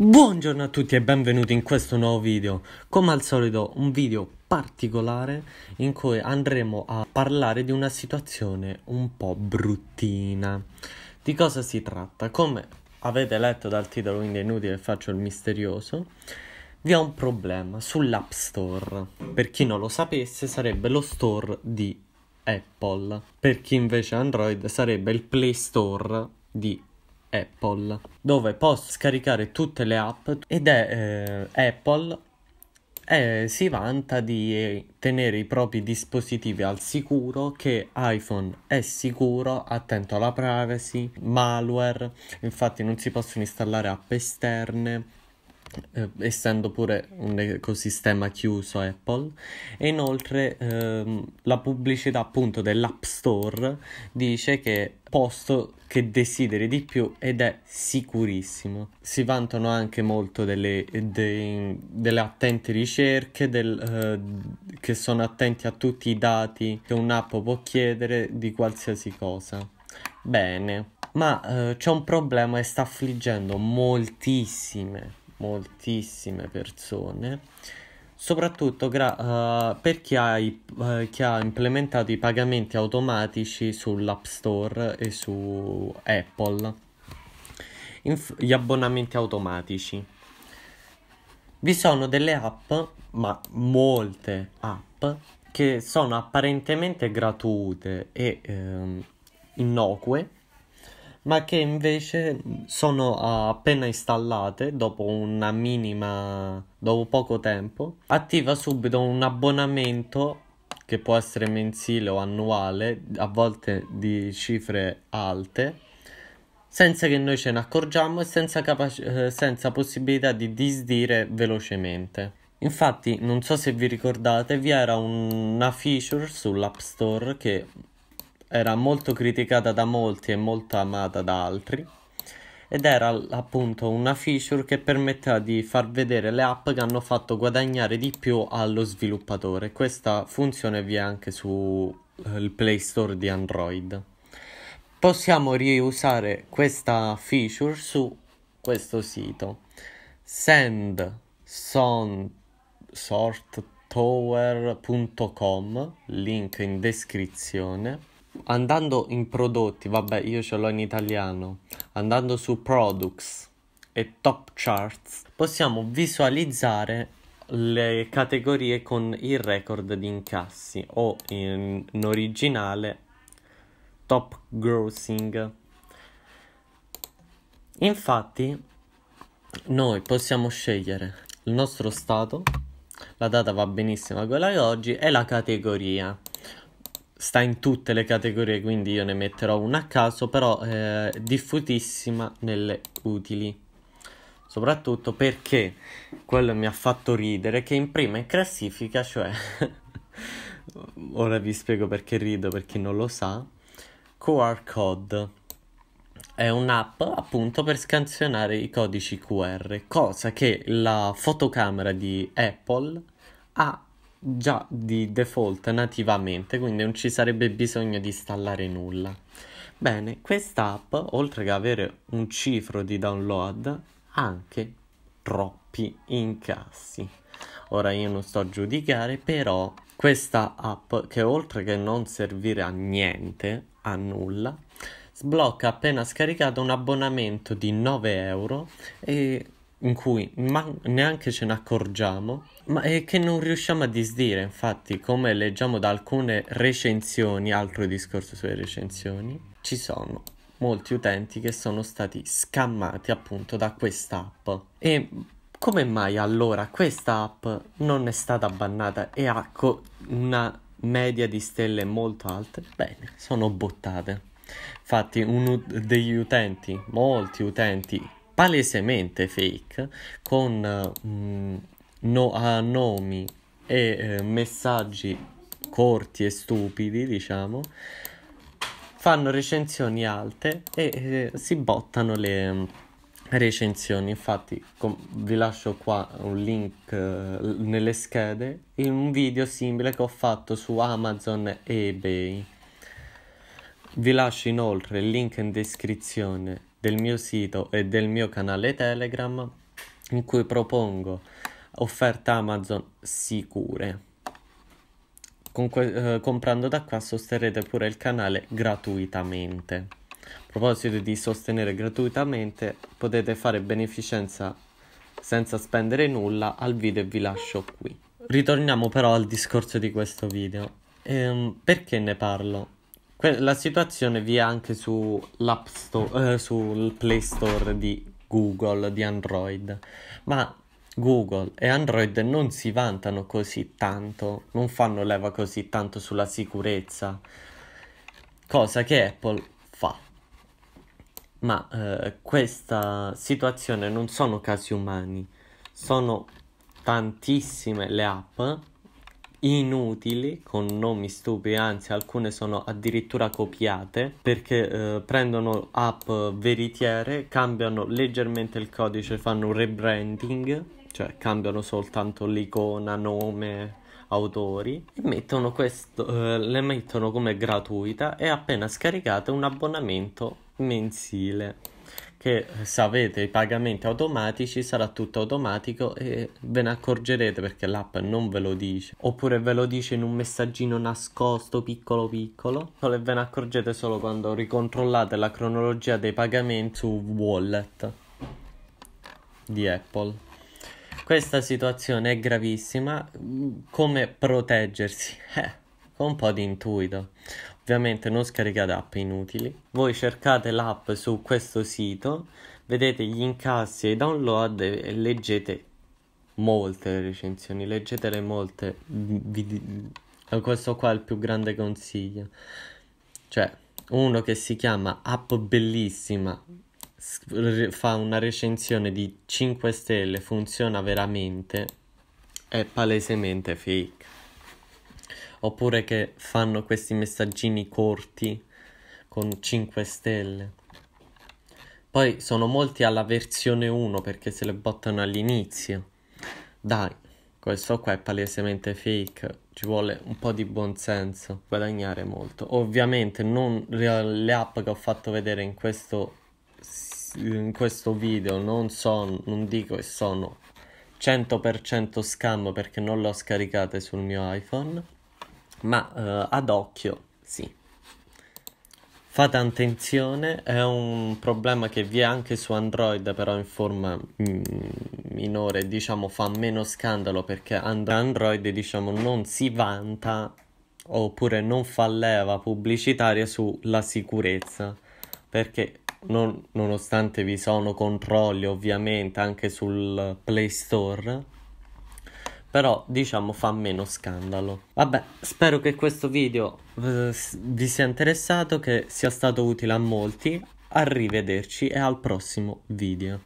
Buongiorno a tutti e benvenuti in questo nuovo video. Come al solito un video particolare in cui andremo a parlare di una situazione un po' bruttina. Di cosa si tratta? Come avete letto dal titolo, quindi è inutile faccio il misterioso, vi ho un problema sull'App Store. Per chi non lo sapesse sarebbe lo store di Apple. Per chi invece è Android sarebbe il Play Store di Apple, dove posso scaricare tutte le app ed è eh, Apple eh, si vanta di tenere i propri dispositivi al sicuro, che iPhone è sicuro, attento alla privacy, malware, infatti non si possono installare app esterne eh, essendo pure un ecosistema chiuso Apple e inoltre ehm, la pubblicità appunto dell'App Store dice che è posto che desideri di più ed è sicurissimo si vantano anche molto delle, dei, delle attente ricerche del, eh, che sono attenti a tutti i dati che un'app può chiedere di qualsiasi cosa bene ma eh, c'è un problema e sta affliggendo moltissime moltissime persone, soprattutto gra- uh, per chi ha, i- uh, chi ha implementato i pagamenti automatici sull'App Store e su Apple, Inf- gli abbonamenti automatici. Vi sono delle app, ma molte app, che sono apparentemente gratuite e ehm, innocue ma che invece sono appena installate dopo una minima dopo poco tempo attiva subito un abbonamento che può essere mensile o annuale a volte di cifre alte senza che noi ce ne accorgiamo e senza, eh, senza possibilità di disdire velocemente Infatti, non so se vi ricordate, vi era una feature sull'App Store che era molto criticata da molti e molto amata da altri ed era appunto una feature che permetteva di far vedere le app che hanno fatto guadagnare di più allo sviluppatore. Questa funzione vi è anche sul eh, Play Store di Android. Possiamo riusare questa feature su questo sito. Send sorttower.com, link in descrizione andando in prodotti, vabbè io ce l'ho in italiano, andando su products e top charts, possiamo visualizzare le categorie con il record di incassi o in, in originale top grossing. Infatti noi possiamo scegliere il nostro stato, la data va benissimo quella di oggi e la categoria sta in tutte le categorie, quindi io ne metterò una a caso, però eh, diffutissima nelle utili. Soprattutto perché quello mi ha fatto ridere che in prima in classifica, cioè ora vi spiego perché rido per chi non lo sa, QR code è un'app appunto per scansionare i codici QR, cosa che la fotocamera di Apple ha già di default nativamente, quindi non ci sarebbe bisogno di installare nulla. Bene, questa app, oltre che avere un cifro di download, ha anche troppi incassi. Ora io non sto a giudicare, però questa app che oltre che non servire a niente, a nulla, sblocca appena scaricato un abbonamento di 9 euro e in cui neanche ce ne accorgiamo, ma è che non riusciamo a disdire, infatti, come leggiamo da alcune recensioni, altro discorso sulle recensioni, ci sono molti utenti che sono stati scammati appunto da questa app. E come mai allora questa app non è stata bannata e ha una media di stelle molto alte? Bene, sono bottate. Infatti, uno degli utenti, molti utenti palesemente fake con mh, mm, no, a nomi e eh, messaggi corti e stupidi, diciamo, fanno recensioni alte e eh, si bottano le mm, recensioni. Infatti, com- vi lascio qua un link eh, nelle schede in un video simile che ho fatto su Amazon e eBay. Vi lascio inoltre il link in descrizione del mio sito e del mio canale Telegram in cui propongo offerte Amazon sicure. Que- eh, comprando da qua sosterrete pure il canale gratuitamente. A proposito di sostenere gratuitamente, potete fare beneficenza senza spendere nulla al video e vi lascio qui. Ritorniamo però al discorso di questo video. Ehm, perché ne parlo? Que- la situazione vi è anche sull'App Store, eh, sul Play Store di Google, di Android. Ma Google e Android non si vantano così tanto, non fanno leva così tanto sulla sicurezza, cosa che Apple fa. Ma eh, questa situazione non sono casi umani, sono tantissime le app inutili con nomi stupidi, anzi alcune sono addirittura copiate perché eh, prendono app veritiere, cambiano leggermente il codice, fanno un rebranding, cioè cambiano soltanto l'icona, nome, autori e mettono questo, eh, le mettono come gratuita e appena scaricate un abbonamento mensile che se avete i pagamenti automatici sarà tutto automatico e ve ne accorgerete perché l'app non ve lo dice oppure ve lo dice in un messaggino nascosto piccolo piccolo e ve ne accorgete solo quando ricontrollate la cronologia dei pagamenti su wallet di Apple questa situazione è gravissima come proteggersi eh, con un po' di intuito Ovviamente non scaricate app inutili. Voi cercate l'app su questo sito, vedete gli incassi e i download e leggete molte recensioni, leggetele molte. Vi, questo qua è il più grande consiglio. Cioè, uno che si chiama App Bellissima fa una recensione di 5 stelle, funziona veramente, è palesemente fake oppure che fanno questi messaggini corti con 5 stelle. Poi sono molti alla versione 1 perché se le bottano all'inizio. Dai, questo qua è palesemente fake, ci vuole un po' di buonsenso, guadagnare molto. Ovviamente non le, app che ho fatto vedere in questo, in questo video non sono, non dico che sono 100% scam perché non le ho scaricate sul mio iPhone ma uh, ad occhio sì. Fate attenzione, è un problema che vi è anche su Android, però in forma mm, minore, diciamo fa meno scandalo perché Android diciamo non si vanta oppure non fa leva pubblicitaria sulla sicurezza perché non, nonostante vi sono controlli ovviamente anche sul Play Store però diciamo fa meno scandalo. Vabbè, spero che questo video eh, vi sia interessato, che sia stato utile a molti. Arrivederci e al prossimo video.